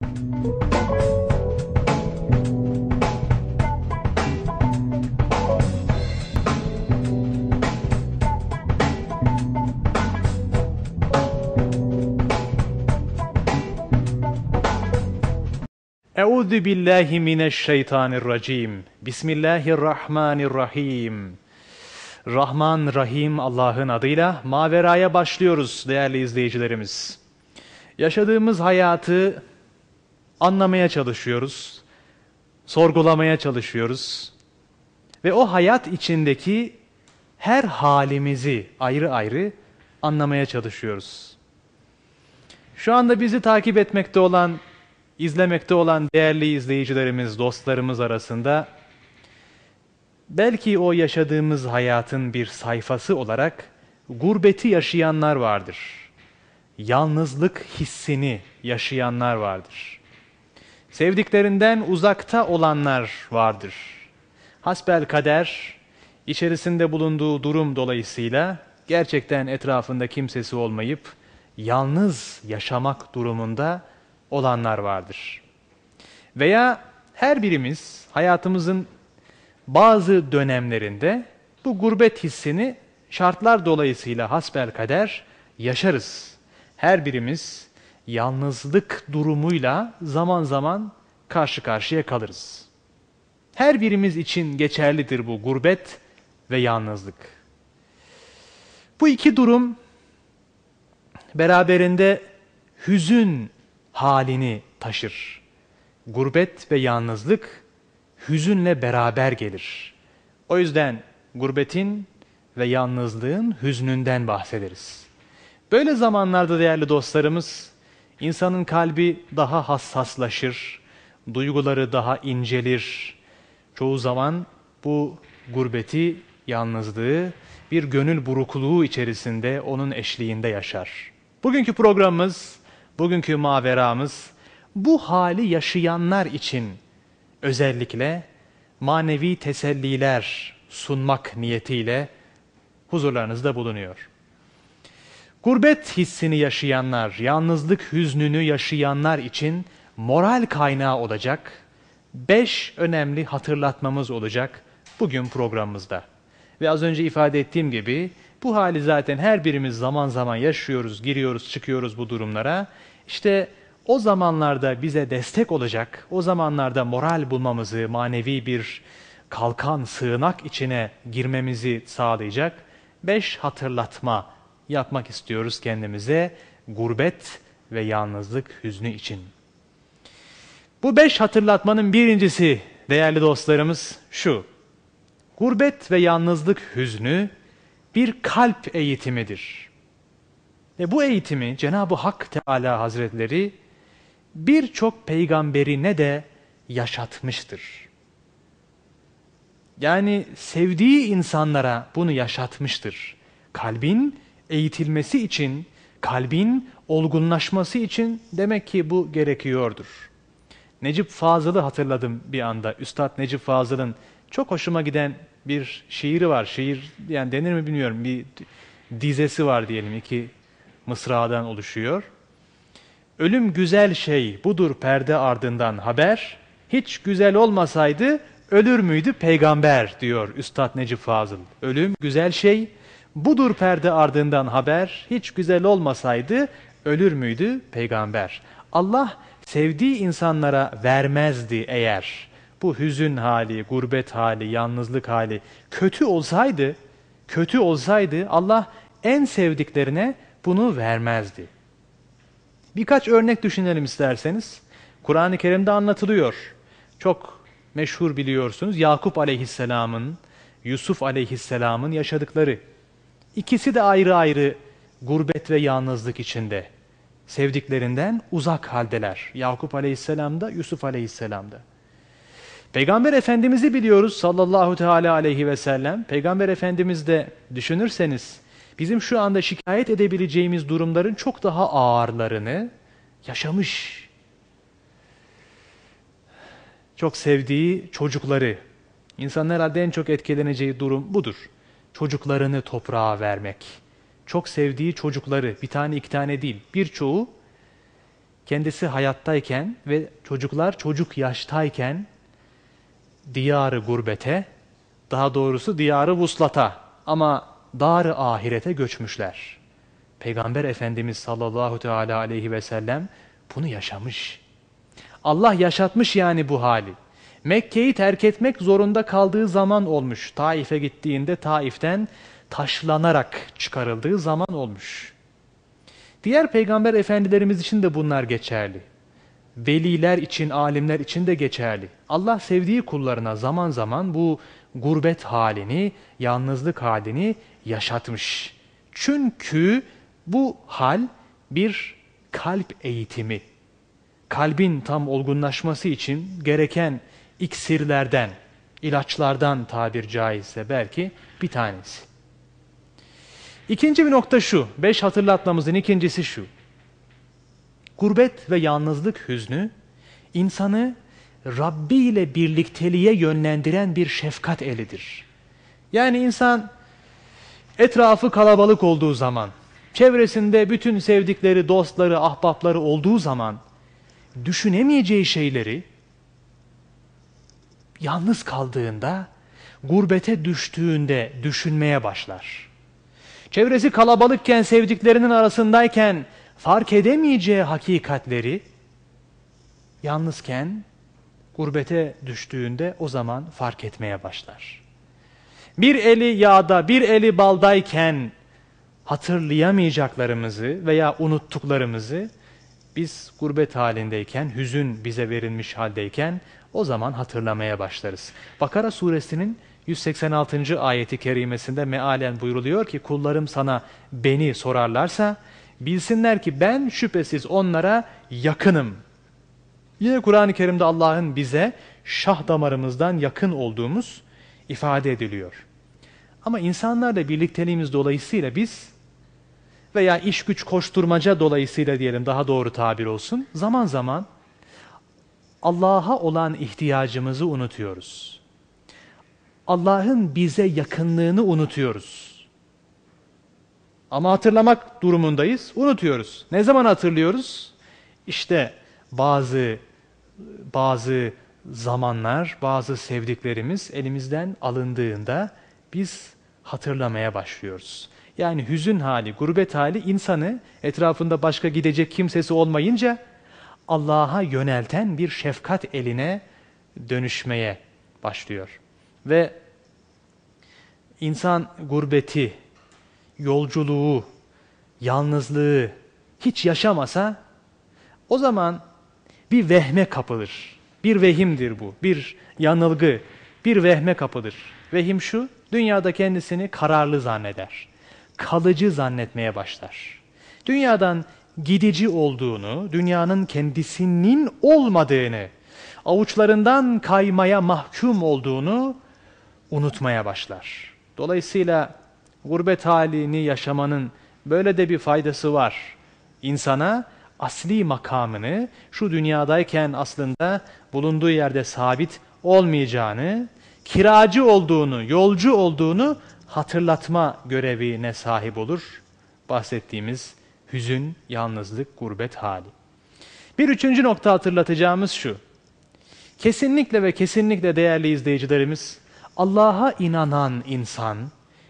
Euzu billahi mineşşeytanirracim. Bismillahirrahmanirrahim. Rahman Rahim Allah'ın adıyla Mavera'ya başlıyoruz değerli izleyicilerimiz. Yaşadığımız hayatı anlamaya çalışıyoruz, sorgulamaya çalışıyoruz ve o hayat içindeki her halimizi ayrı ayrı anlamaya çalışıyoruz. Şu anda bizi takip etmekte olan, izlemekte olan değerli izleyicilerimiz, dostlarımız arasında belki o yaşadığımız hayatın bir sayfası olarak gurbeti yaşayanlar vardır. Yalnızlık hissini yaşayanlar vardır. Sevdiklerinden uzakta olanlar vardır. Hasbel kader, içerisinde bulunduğu durum dolayısıyla gerçekten etrafında kimsesi olmayıp yalnız yaşamak durumunda olanlar vardır. Veya her birimiz hayatımızın bazı dönemlerinde bu gurbet hissini şartlar dolayısıyla hasbel kader yaşarız. Her birimiz yalnızlık durumuyla zaman zaman karşı karşıya kalırız. Her birimiz için geçerlidir bu gurbet ve yalnızlık. Bu iki durum beraberinde hüzün halini taşır. Gurbet ve yalnızlık hüzünle beraber gelir. O yüzden gurbetin ve yalnızlığın hüznünden bahsederiz. Böyle zamanlarda değerli dostlarımız İnsanın kalbi daha hassaslaşır, duyguları daha incelir. Çoğu zaman bu gurbeti, yalnızlığı bir gönül burukluğu içerisinde onun eşliğinde yaşar. Bugünkü programımız, bugünkü maveramız bu hali yaşayanlar için özellikle manevi teselliler sunmak niyetiyle huzurlarınızda bulunuyor. Gurbet hissini yaşayanlar, yalnızlık hüznünü yaşayanlar için moral kaynağı olacak beş önemli hatırlatmamız olacak bugün programımızda. Ve az önce ifade ettiğim gibi bu hali zaten her birimiz zaman zaman yaşıyoruz, giriyoruz, çıkıyoruz bu durumlara. İşte o zamanlarda bize destek olacak, o zamanlarda moral bulmamızı, manevi bir kalkan, sığınak içine girmemizi sağlayacak beş hatırlatma yapmak istiyoruz kendimize gurbet ve yalnızlık hüznü için. Bu beş hatırlatmanın birincisi değerli dostlarımız şu. Gurbet ve yalnızlık hüznü bir kalp eğitimidir. Ve bu eğitimi Cenab-ı Hak Teala Hazretleri birçok peygamberine de yaşatmıştır. Yani sevdiği insanlara bunu yaşatmıştır. Kalbin eğitilmesi için, kalbin olgunlaşması için demek ki bu gerekiyordur. Necip Fazıl'ı hatırladım bir anda. Üstad Necip Fazıl'ın çok hoşuma giden bir şiiri var. Şiir yani denir mi bilmiyorum. Bir dizesi var diyelim iki mısradan oluşuyor. Ölüm güzel şey budur perde ardından haber. Hiç güzel olmasaydı ölür müydü peygamber diyor Üstad Necip Fazıl. Ölüm güzel şey Budur perde ardından haber, hiç güzel olmasaydı ölür müydü peygamber? Allah sevdiği insanlara vermezdi eğer. Bu hüzün hali, gurbet hali, yalnızlık hali kötü olsaydı, kötü olsaydı Allah en sevdiklerine bunu vermezdi. Birkaç örnek düşünelim isterseniz. Kur'an-ı Kerim'de anlatılıyor. Çok meşhur biliyorsunuz Yakup aleyhisselamın, Yusuf aleyhisselamın yaşadıkları. İkisi de ayrı ayrı gurbet ve yalnızlık içinde. Sevdiklerinden uzak haldeler. Yakup Aleyhisselam da Yusuf Aleyhisselam da. Peygamber Efendimiz'i biliyoruz sallallahu teala aleyhi ve sellem. Peygamber Efendimiz de düşünürseniz bizim şu anda şikayet edebileceğimiz durumların çok daha ağırlarını yaşamış. Çok sevdiği çocukları. İnsanın herhalde en çok etkileneceği durum budur çocuklarını toprağa vermek. Çok sevdiği çocukları, bir tane iki tane değil, birçoğu kendisi hayattayken ve çocuklar çocuk yaştayken diyarı gurbete, daha doğrusu diyarı vuslata ama darı ahirete göçmüşler. Peygamber Efendimiz sallallahu teala aleyhi ve sellem bunu yaşamış. Allah yaşatmış yani bu hali. Mekke'yi terk etmek zorunda kaldığı zaman olmuş. Taif'e gittiğinde Taif'ten taşlanarak çıkarıldığı zaman olmuş. Diğer peygamber efendilerimiz için de bunlar geçerli. Veliler için, alimler için de geçerli. Allah sevdiği kullarına zaman zaman bu gurbet halini, yalnızlık halini yaşatmış. Çünkü bu hal bir kalp eğitimi. Kalbin tam olgunlaşması için gereken iksirlerden, ilaçlardan tabir caizse belki bir tanesi. İkinci bir nokta şu, beş hatırlatmamızın ikincisi şu. Gurbet ve yalnızlık hüznü, insanı Rabbi ile birlikteliğe yönlendiren bir şefkat elidir. Yani insan etrafı kalabalık olduğu zaman, çevresinde bütün sevdikleri, dostları, ahbapları olduğu zaman, düşünemeyeceği şeyleri, yalnız kaldığında, gurbete düştüğünde düşünmeye başlar. Çevresi kalabalıkken, sevdiklerinin arasındayken fark edemeyeceği hakikatleri, yalnızken, gurbete düştüğünde o zaman fark etmeye başlar. Bir eli yağda, bir eli baldayken hatırlayamayacaklarımızı veya unuttuklarımızı biz gurbet halindeyken, hüzün bize verilmiş haldeyken o zaman hatırlamaya başlarız. Bakara suresinin 186. ayeti kerimesinde mealen buyruluyor ki kullarım sana beni sorarlarsa bilsinler ki ben şüphesiz onlara yakınım. Yine Kur'an-ı Kerim'de Allah'ın bize şah damarımızdan yakın olduğumuz ifade ediliyor. Ama insanlarla birlikteliğimiz dolayısıyla biz veya iş güç koşturmaca dolayısıyla diyelim daha doğru tabir olsun zaman zaman Allah'a olan ihtiyacımızı unutuyoruz. Allah'ın bize yakınlığını unutuyoruz. Ama hatırlamak durumundayız, unutuyoruz. Ne zaman hatırlıyoruz? İşte bazı bazı zamanlar, bazı sevdiklerimiz elimizden alındığında biz hatırlamaya başlıyoruz. Yani hüzün hali, gurbet hali insanı etrafında başka gidecek kimsesi olmayınca Allah'a yönelten bir şefkat eline dönüşmeye başlıyor. Ve insan gurbeti, yolculuğu, yalnızlığı hiç yaşamasa o zaman bir vehme kapılır. Bir vehimdir bu, bir yanılgı, bir vehme kapılır. Vehim şu, dünyada kendisini kararlı zanneder. Kalıcı zannetmeye başlar. Dünyadan gidici olduğunu, dünyanın kendisinin olmadığını, avuçlarından kaymaya mahkum olduğunu unutmaya başlar. Dolayısıyla gurbet halini yaşamanın böyle de bir faydası var. İnsana asli makamını şu dünyadayken aslında bulunduğu yerde sabit olmayacağını, kiracı olduğunu, yolcu olduğunu hatırlatma görevine sahip olur. Bahsettiğimiz hüzün, yalnızlık, gurbet hali. Bir üçüncü nokta hatırlatacağımız şu. Kesinlikle ve kesinlikle değerli izleyicilerimiz, Allah'a inanan insan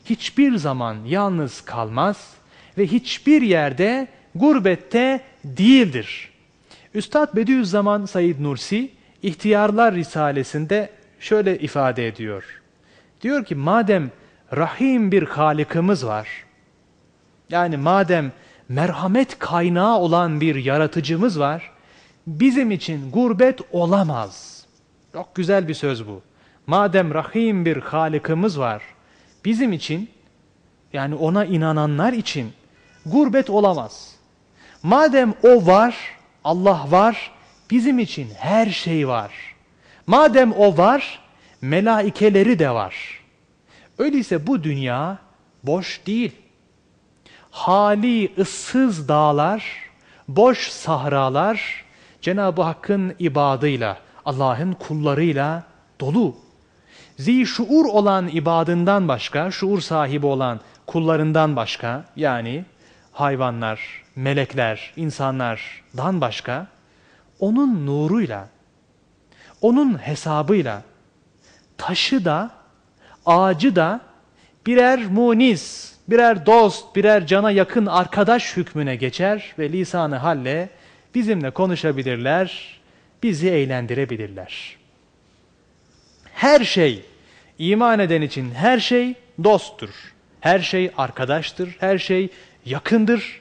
hiçbir zaman yalnız kalmaz ve hiçbir yerde gurbette değildir. Üstad Bediüzzaman Said Nursi, İhtiyarlar Risalesi'nde şöyle ifade ediyor. Diyor ki madem rahim bir halikimiz var, yani madem merhamet kaynağı olan bir yaratıcımız var. Bizim için gurbet olamaz. Çok güzel bir söz bu. Madem rahim bir halikimiz var, bizim için yani ona inananlar için gurbet olamaz. Madem o var, Allah var, bizim için her şey var. Madem o var, melaikeleri de var. Öyleyse bu dünya boş değil hali ıssız dağlar, boş sahralar Cenab-ı Hakk'ın ibadıyla, Allah'ın kullarıyla dolu. Zi şuur olan ibadından başka, şuur sahibi olan kullarından başka, yani hayvanlar, melekler, insanlardan başka, onun nuruyla, onun hesabıyla, taşı da, ağacı da birer muniz, birer dost, birer cana yakın arkadaş hükmüne geçer ve lisanı halle bizimle konuşabilirler, bizi eğlendirebilirler. Her şey, iman eden için her şey dosttur. Her şey arkadaştır, her şey yakındır.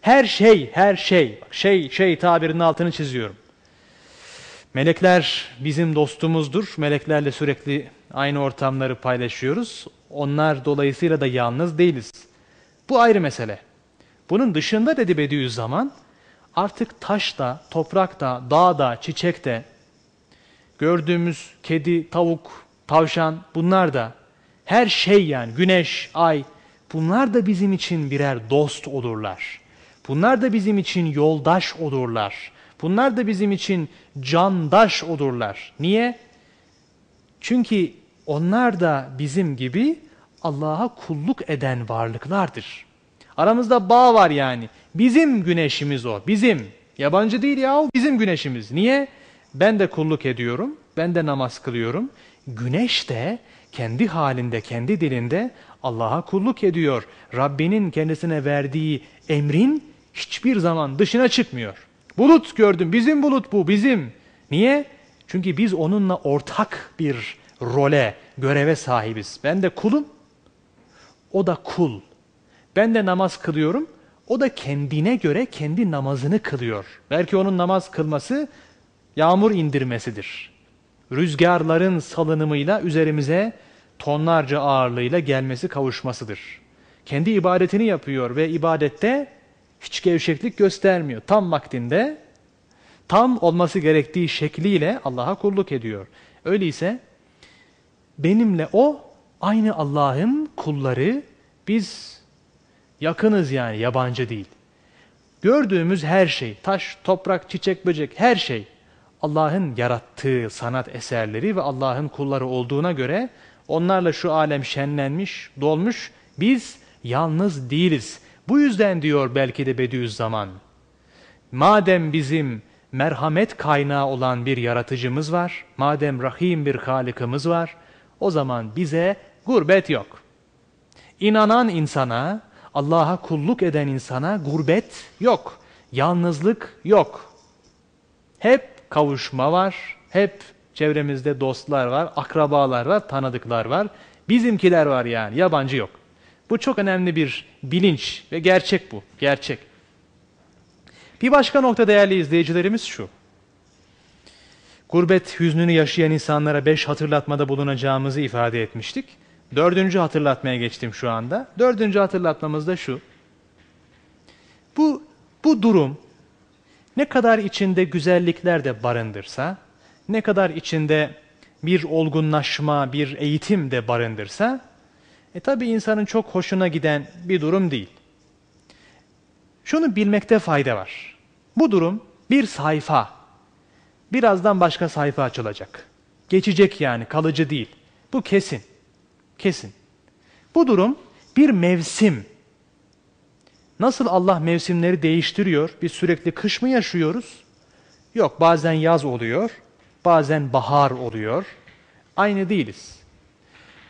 Her şey, her şey, şey, şey tabirinin altını çiziyorum. Melekler bizim dostumuzdur. Meleklerle sürekli aynı ortamları paylaşıyoruz. Onlar dolayısıyla da yalnız değiliz. Bu ayrı mesele. Bunun dışında dedi Bediüzzaman, artık taş da, toprak da, dağ da, çiçek de, gördüğümüz kedi, tavuk, tavşan bunlar da, her şey yani güneş, ay, bunlar da bizim için birer dost olurlar. Bunlar da bizim için yoldaş olurlar. Bunlar da bizim için candaş olurlar. Niye? Çünkü onlar da bizim gibi Allah'a kulluk eden varlıklardır. Aramızda bağ var yani. Bizim güneşimiz o, bizim. Yabancı değil ya o bizim güneşimiz. Niye? Ben de kulluk ediyorum, ben de namaz kılıyorum. Güneş de kendi halinde, kendi dilinde Allah'a kulluk ediyor. Rabbinin kendisine verdiği emrin hiçbir zaman dışına çıkmıyor. Bulut gördüm, bizim bulut bu, bizim. Niye? Çünkü biz onunla ortak bir role, göreve sahibiz. Ben de kulum, o da kul. Ben de namaz kılıyorum, o da kendine göre kendi namazını kılıyor. Belki onun namaz kılması yağmur indirmesidir. Rüzgarların salınımıyla üzerimize tonlarca ağırlığıyla gelmesi kavuşmasıdır. Kendi ibadetini yapıyor ve ibadette hiç gevşeklik göstermiyor. Tam vaktinde, tam olması gerektiği şekliyle Allah'a kulluk ediyor. Öyleyse Benimle o aynı Allah'ın kulları biz yakınız yani yabancı değil. Gördüğümüz her şey, taş, toprak, çiçek, böcek her şey Allah'ın yarattığı sanat eserleri ve Allah'ın kulları olduğuna göre onlarla şu alem şenlenmiş, dolmuş, biz yalnız değiliz. Bu yüzden diyor belki de Bediüzzaman, madem bizim merhamet kaynağı olan bir yaratıcımız var, madem rahim bir halikimiz var, o zaman bize gurbet yok. İnanan insana, Allah'a kulluk eden insana gurbet yok. Yalnızlık yok. Hep kavuşma var. Hep çevremizde dostlar var, akrabalar var, tanıdıklar var. Bizimkiler var yani, yabancı yok. Bu çok önemli bir bilinç ve gerçek bu, gerçek. Bir başka nokta değerli izleyicilerimiz şu. Gurbet hüznünü yaşayan insanlara beş hatırlatmada bulunacağımızı ifade etmiştik. Dördüncü hatırlatmaya geçtim şu anda. Dördüncü hatırlatmamız da şu. Bu, bu durum ne kadar içinde güzellikler de barındırsa, ne kadar içinde bir olgunlaşma, bir eğitim de barındırsa, e tabi insanın çok hoşuna giden bir durum değil. Şunu bilmekte fayda var. Bu durum bir sayfa Birazdan başka sayfa açılacak. Geçecek yani kalıcı değil. Bu kesin. Kesin. Bu durum bir mevsim. Nasıl Allah mevsimleri değiştiriyor? Biz sürekli kış mı yaşıyoruz? Yok, bazen yaz oluyor, bazen bahar oluyor. Aynı değiliz.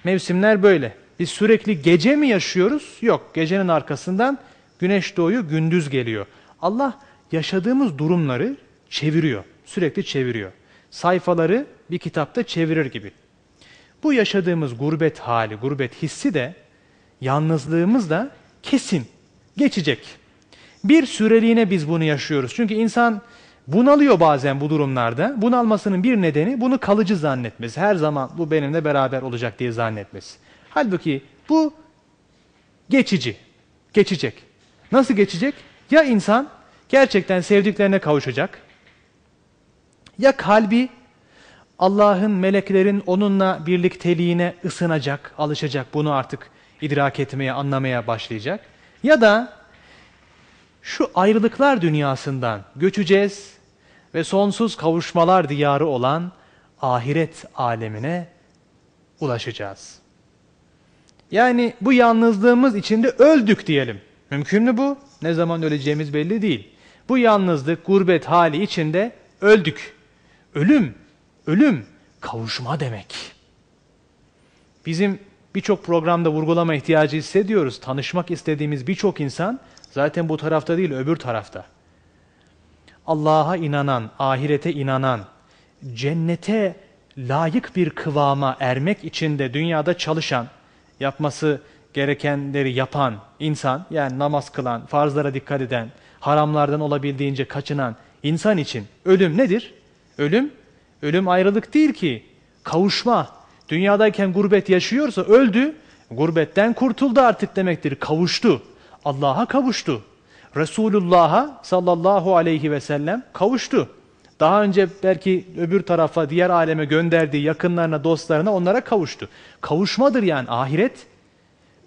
Mevsimler böyle. Biz sürekli gece mi yaşıyoruz? Yok, gecenin arkasından güneş doğuyor, gündüz geliyor. Allah yaşadığımız durumları çeviriyor sürekli çeviriyor. Sayfaları bir kitapta çevirir gibi. Bu yaşadığımız gurbet hali, gurbet hissi de yalnızlığımız da kesin, geçecek. Bir süreliğine biz bunu yaşıyoruz. Çünkü insan bunalıyor bazen bu durumlarda. Bunalmasının bir nedeni bunu kalıcı zannetmesi. Her zaman bu benimle beraber olacak diye zannetmesi. Halbuki bu geçici, geçecek. Nasıl geçecek? Ya insan gerçekten sevdiklerine kavuşacak, ya kalbi Allah'ın, meleklerin onunla birlikteliğine ısınacak, alışacak, bunu artık idrak etmeye, anlamaya başlayacak. Ya da şu ayrılıklar dünyasından göçeceğiz ve sonsuz kavuşmalar diyarı olan ahiret alemine ulaşacağız. Yani bu yalnızlığımız içinde öldük diyelim. Mümkün mü bu? Ne zaman öleceğimiz belli değil. Bu yalnızlık, gurbet hali içinde öldük. Ölüm, ölüm kavuşma demek. Bizim birçok programda vurgulama ihtiyacı hissediyoruz. Tanışmak istediğimiz birçok insan zaten bu tarafta değil öbür tarafta. Allah'a inanan, ahirete inanan, cennete layık bir kıvama ermek için de dünyada çalışan, yapması gerekenleri yapan insan, yani namaz kılan, farzlara dikkat eden, haramlardan olabildiğince kaçınan insan için ölüm nedir? Ölüm, ölüm ayrılık değil ki. Kavuşma. Dünyadayken gurbet yaşıyorsa öldü, gurbetten kurtuldu artık demektir. Kavuştu. Allah'a kavuştu. Resulullah'a sallallahu aleyhi ve sellem kavuştu. Daha önce belki öbür tarafa, diğer aleme gönderdiği yakınlarına, dostlarına onlara kavuştu. Kavuşmadır yani ahiret.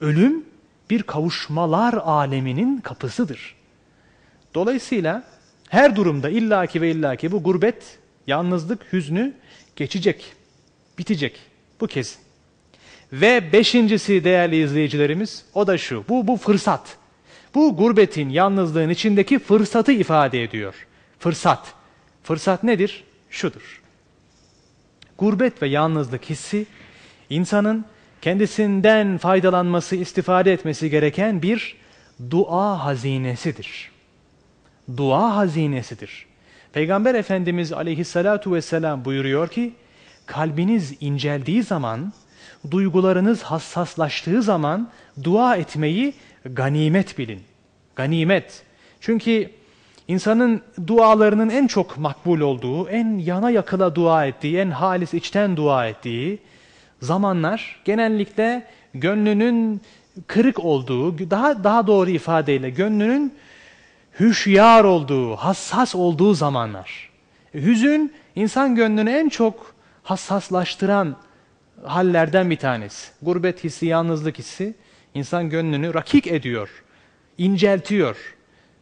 Ölüm bir kavuşmalar aleminin kapısıdır. Dolayısıyla her durumda illaki ve illaki bu gurbet Yalnızlık hüznü geçecek, bitecek. Bu kez. Ve beşincisi değerli izleyicilerimiz o da şu. Bu, bu fırsat. Bu gurbetin, yalnızlığın içindeki fırsatı ifade ediyor. Fırsat. Fırsat nedir? Şudur. Gurbet ve yalnızlık hissi insanın kendisinden faydalanması, istifade etmesi gereken bir dua hazinesidir. Dua hazinesidir. Peygamber Efendimiz aleyhissalatu vesselam buyuruyor ki, kalbiniz inceldiği zaman, duygularınız hassaslaştığı zaman dua etmeyi ganimet bilin. Ganimet. Çünkü insanın dualarının en çok makbul olduğu, en yana yakıla dua ettiği, en halis içten dua ettiği zamanlar genellikle gönlünün kırık olduğu, daha daha doğru ifadeyle gönlünün hüşyar olduğu, hassas olduğu zamanlar. E, hüzün insan gönlünü en çok hassaslaştıran hallerden bir tanesi. Gurbet hissi, yalnızlık hissi insan gönlünü rakik ediyor, inceltiyor.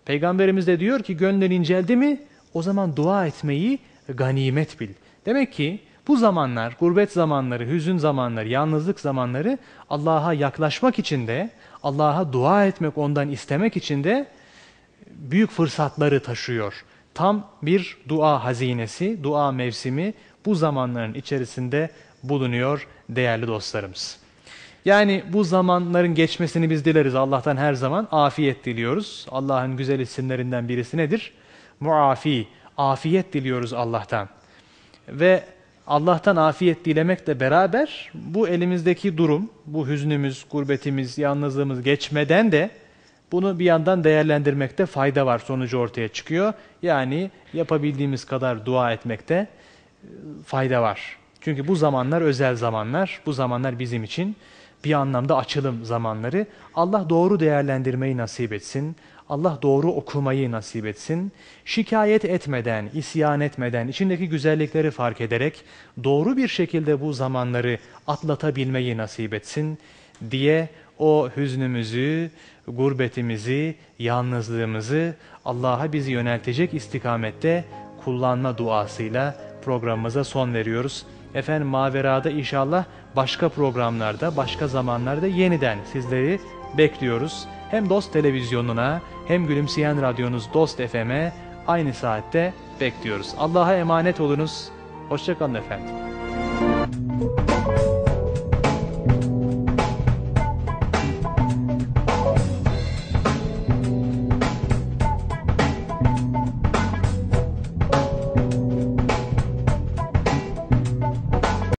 Peygamberimiz de diyor ki gönlün inceldi mi o zaman dua etmeyi ganimet bil. Demek ki bu zamanlar, gurbet zamanları, hüzün zamanları, yalnızlık zamanları Allah'a yaklaşmak için de, Allah'a dua etmek, ondan istemek için de büyük fırsatları taşıyor. Tam bir dua hazinesi, dua mevsimi bu zamanların içerisinde bulunuyor değerli dostlarımız. Yani bu zamanların geçmesini biz dileriz Allah'tan her zaman afiyet diliyoruz. Allah'ın güzel isimlerinden birisi nedir? Muafi, afiyet diliyoruz Allah'tan. Ve Allah'tan afiyet dilemekle beraber bu elimizdeki durum, bu hüznümüz, gurbetimiz, yalnızlığımız geçmeden de bunu bir yandan değerlendirmekte fayda var sonucu ortaya çıkıyor. Yani yapabildiğimiz kadar dua etmekte e, fayda var. Çünkü bu zamanlar özel zamanlar. Bu zamanlar bizim için bir anlamda açılım zamanları. Allah doğru değerlendirmeyi nasip etsin. Allah doğru okumayı nasip etsin. Şikayet etmeden, isyan etmeden, içindeki güzellikleri fark ederek doğru bir şekilde bu zamanları atlatabilmeyi nasip etsin diye o hüznümüzü, gurbetimizi, yalnızlığımızı Allah'a bizi yöneltecek istikamette kullanma duasıyla programımıza son veriyoruz. Efendim Mavera'da inşallah başka programlarda, başka zamanlarda yeniden sizleri bekliyoruz. Hem Dost Televizyonu'na hem Gülümseyen Radyonuz Dost FM'e aynı saatte bekliyoruz. Allah'a emanet olunuz. Hoşçakalın efendim.